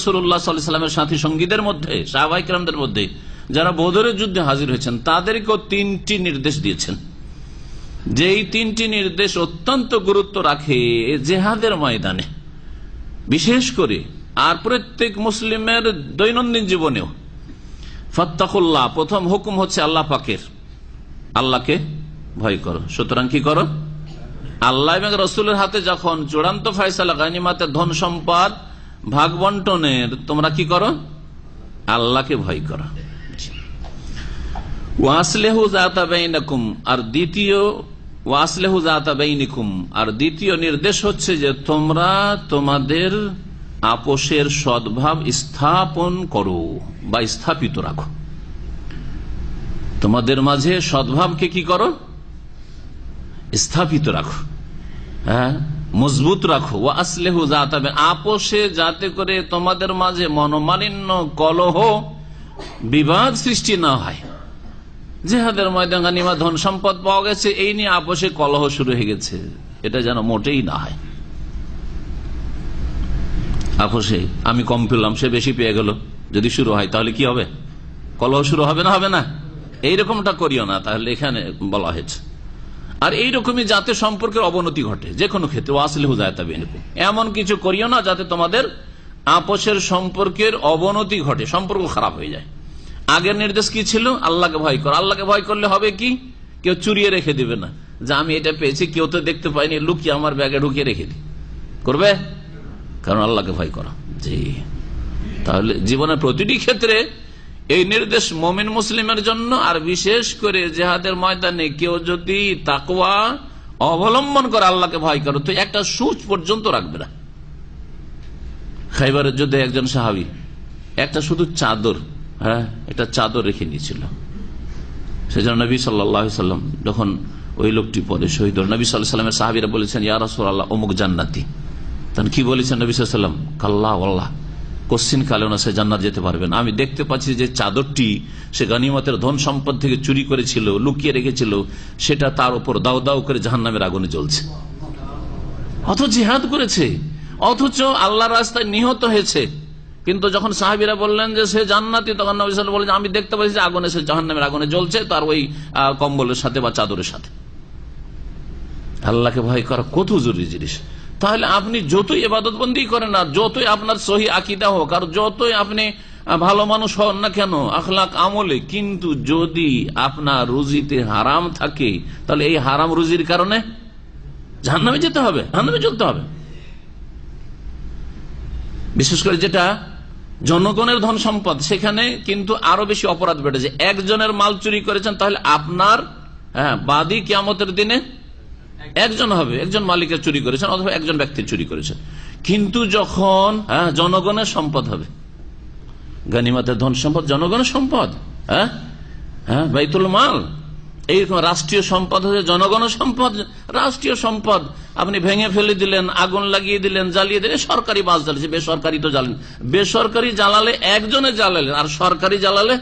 রসুল্লাহ সাথী সঙ্গীদের মধ্যে সাহবাইকরামদের মধ্যে যারা বদরের যুদ্ধে হাজির হয়েছেন তাদেরকেও তিনটি নির্দেশ দিয়েছেন যেই তিনটি নির্দেশ অত্যন্ত গুরুত্ব রাখে জেহাদের ময়দানে বিশেষ করে আর প্রত্যেক মুসলিমের দৈনন্দিন জীবনেও ফত্তাকুল্লাহ প্রথম হুকুম হচ্ছে আল্লাহ পাকের আল্লাহকে ভয় করো সুতরাং কি করো আল্লাহ রসুলের হাতে যখন চূড়ান্ত ফয়সালা গানিমাতে ধন সম্পদ ভাগ বন্টনের তোমরা কি করো আল্লাহকে ভয় করো ওয়াসলেহু জাতাবাইনাকুম আর দ্বিতীয় ওয়াসলেহু জাতাবাইনিকুম আর দ্বিতীয় নির্দেশ হচ্ছে যে তোমরা তোমাদের আপোষের সদ্ভাব স্থাপন করো বা স্থাপিত রাখো তোমাদের মাঝে সদ্ভাবকে কি করো স্থাপিত রাখো হ্যাঁ মজবুত রাখো ও আসলে তবে আপোষে যাতে করে তোমাদের মাঝে মনোমালিন্য কলহ বিবাদ সৃষ্টি না হয় যেহাদের ময়দানিমা ধন সম্পদ পাওয়া গেছে এই নিয়ে আপোষে কলহ শুরু হয়ে গেছে এটা যেন মোটেই না হয় আপোষে আমি কম পেলাম সে বেশি পেয়ে গেল যদি শুরু হয় তাহলে কি হবে কলহ শুরু হবে না হবে না এইরকমটা করিও না তাহলে এখানে বলা হয়েছে আর এইরকমই জাতের সম্পর্কের অবনতি ঘটে যে কোনো ক্ষেত্রে আসলে হুদায়তাবিন এমন কিছু করিও না যাতে তোমাদের আপোষের সম্পর্কের অবনতি ঘটে সম্পর্ক খারাপ হয়ে যায় আগের নির্দেশ কি ছিল আল্লাহকে ভয় কর আল্লাহকে ভয় করলে হবে কি কেউ চুরিয়ে রেখে দিবে না যে আমি এটা পেয়েছি কেউ তো দেখতে পাইনি লুকিয়ে আমার ব্যাগে ঢুকিয়ে রেখে দি করবে কারণ আল্লাহকে ভয় করা জি তাহলে জীবনের প্রতিটি ক্ষেত্রে এই নির্দেশ মোমেন মুসলিমের জন্য আর বিশেষ করে জেহাদের ময়দানে কেউ যদি তাকুয়া অবলম্বন করে আল্লাহকে ভয় করো তো একটা সুচ পর্যন্ত রাখবে না খাইবারের যুদ্ধে একজন সাহাবি একটা শুধু চাদর হ্যাঁ একটা চাদর রেখে নিয়েছিল সেজন্য নবী সাল্লাম যখন ওই লোকটি পরে শহীদ নবী সাল্লামের সাহাবিরা বলেছেন আল্লাহ অমুক জান্নাতি তখন কি বলেছেন নবী সাল্লাম কাল্লা আল্লাহ কশ্চিন কালেও না সে জান্নাত যেতে পারবে না আমি দেখতে পাচ্ছি যে চাদরটি সে গানিমতের ধন সম্পদ থেকে চুরি করেছিল লুকিয়ে রেখেছিল সেটা তার উপর দাও দাও করে জাহান্নামের আগুনে জ্বলছে অথচ জিহাদ করেছে অথচ আল্লাহ রাস্তায় নিহত হয়েছে কিন্তু যখন সাহাবিরা বললেন যে সে জান্নাতি তখন নবী বললেন আমি দেখতে পাচ্ছি যে আগুনে সে জাহান্নামের আগুনে জ্বলছে তার ওই কম্বলের সাথে বা চাদরের সাথে আল্লাহকে ভয় করা কত জরুরি জিনিস তাহলে আপনি যতই বন্দী করেন না যতই আপনার সহি আকিদা হোক আর যতই আপনি ভালো মানুষ হন না কেন আখলাক আমলে কিন্তু যদি আপনার রুজিতে হারাম থাকে তাহলে এই হারাম রুজির কারণে জাহান্নামে যেতে হবে জাহান্নামে চলতে হবে বিশেষ করে যেটা জনগণের ধন সম্পদ সেখানে কিন্তু আরো বেশি অপরাধ বেড়েছে একজনের মাল চুরি করেছেন তাহলে আপনার হ্যাঁ বাদী কেয়ামতের দিনে একজন হবে একজন মালিকের চুরি করেছেন অথবা একজন ব্যক্তির চুরি করেছেন কিন্তু যখন হ্যাঁ জনগণের সম্পদ হবে গানিমাতের ধন সম্পদ জনগণের সম্পদ হ্যাঁ হ্যাঁ বাইতুল মাল এইরকম রাষ্ট্রীয় সম্পদ হচ্ছে জনগণ সম্পদ রাষ্ট্রীয় সম্পদ আপনি ভেঙে ফেলে দিলেন আগুন লাগিয়ে দিলেন জ্বালিয়ে দিলেন সরকারি বাস জ্বালিয়েছে বেসরকারি তো জ্বালেন বেসরকারি জ্বালালে একজনে জ্বালালেন আর সরকারি জ্বালালে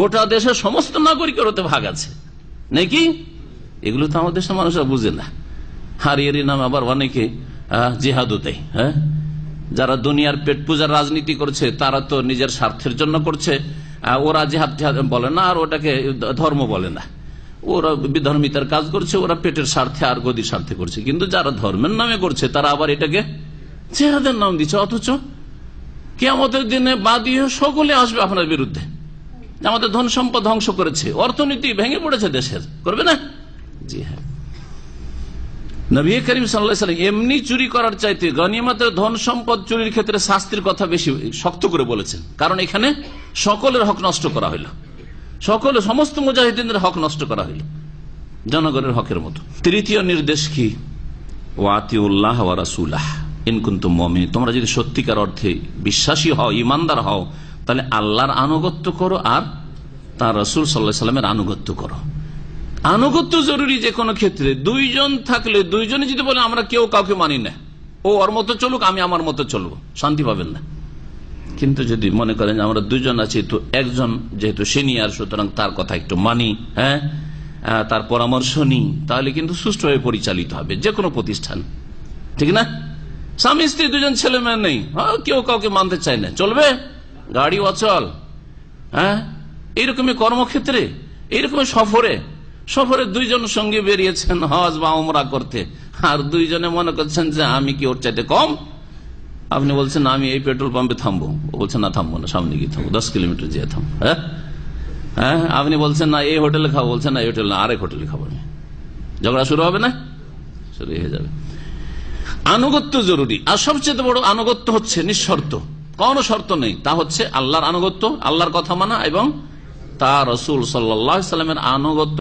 গোটা দেশের সমস্ত নাগরিকের ওতে ভাগ আছে নাকি এগুলো তো আমাদের দেশের মানুষরা বুঝে না হারিয়ারি নাম আবার অনেকে জেহাদু দেয় হ্যাঁ যারা দুনিয়ার পেট পূজার রাজনীতি করছে তারা তো নিজের স্বার্থের জন্য করছে ওরা জেহাদ বলে না আর ওটাকে ধর্ম বলে না ওরা বিধর্মিতার কাজ করছে ওরা পেটের স্বার্থে আর গদির স্বার্থে করছে কিন্তু যারা ধর্মের নামে করছে তারা আবার এটাকে জেহাদের নাম দিচ্ছে অথচ কেমতের দিনে বাদী সকলে আসবে আপনার বিরুদ্ধে আমাদের ধন সম্পদ ধ্বংস করেছে অর্থনীতি ভেঙে পড়েছে দেশের করবে না জি হ্যাঁ নবী করিম সাল্লাহাম এমনি চুরি করার চাইতে গনিমতের ধন সম্পদ চুরির ক্ষেত্রে শাস্তির কথা বেশি শক্ত করে বলেছেন কারণ এখানে সকলের হক নষ্ট করা হইল সকলে সমস্ত মুজাহিদিনের হক নষ্ট করা হইল জনগণের হকের মতো তৃতীয় নির্দেশ কি ওয়াতিউল্লাহ রাসুল্লাহ ইনকুন্তু মমে তোমরা যদি সত্যিকার অর্থে বিশ্বাসী হও ইমানদার হও তাহলে আল্লাহর আনুগত্য করো আর তার রসুল সাল্লা সাল্লামের আনুগত্য করো আনুগত্য জরুরি যে কোনো ক্ষেত্রে দুইজন থাকলে দুইজনে যদি বলে আমরা কেউ কাউকে মানি না ও ওর মতো চলুক আমি আমার মতো চলবো শান্তি পাবেন না কিন্তু যদি মনে করেন আমরা দুজন আছি তো একজন যেহেতু সিনিয়র সুতরাং তার কথা একটু মানি হ্যাঁ তার পরামর্শ নিই তাহলে কিন্তু সুষ্ঠুভাবে পরিচালিত হবে যে কোনো প্রতিষ্ঠান ঠিক না স্বামী স্ত্রী দুজন ছেলে মেয়ে নেই হ্যাঁ, কেউ কাউকে মানতে চায় না চলবে গাড়ি অচল হ্যাঁ এইরকমই কর্মক্ষেত্রে এইরকম সফরে সফরে দুইজন সঙ্গে বেরিয়েছেন হজ বা অমরা করতে আর দুইজনে মনে করছেন যে আমি কি ওর চাইতে কম আপনি বলছেন আমি এই পেট্রোল পাম্পে থামবো ও না থামবো না সামনে গিয়ে থামবো দশ কিলোমিটার যেয়ে থামবো হ্যাঁ হ্যাঁ আপনি বলছেন না এই হোটেলে খাবো বলছেন না এই হোটেল না আরেক হোটেলে খাবো আমি ঝগড়া শুরু হবে না শুরু হয়ে যাবে আনুগত্য জরুরি আর সবচেয়ে বড় আনুগত্য হচ্ছে নিঃশর্ত কোন শর্ত নেই তা হচ্ছে আল্লাহর আনুগত্য আল্লাহর কথা মানা এবং তার রসুল সাল্লামের আনুগত্য